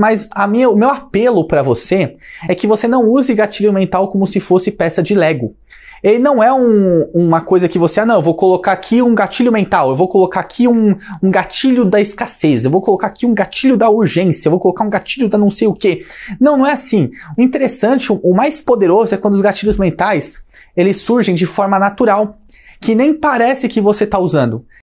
Mas minha, o meu apelo para você é que você não use gatilho mental como se fosse peça de Lego. Ele não é um, uma coisa que você, ah, não, eu vou colocar aqui um gatilho mental, eu vou colocar aqui um, um gatilho da escassez, eu vou colocar aqui um gatilho da urgência, eu vou colocar um gatilho da não sei o quê. Não, não é assim. O interessante, o mais poderoso é quando os gatilhos mentais eles surgem de forma natural, que nem parece que você está usando.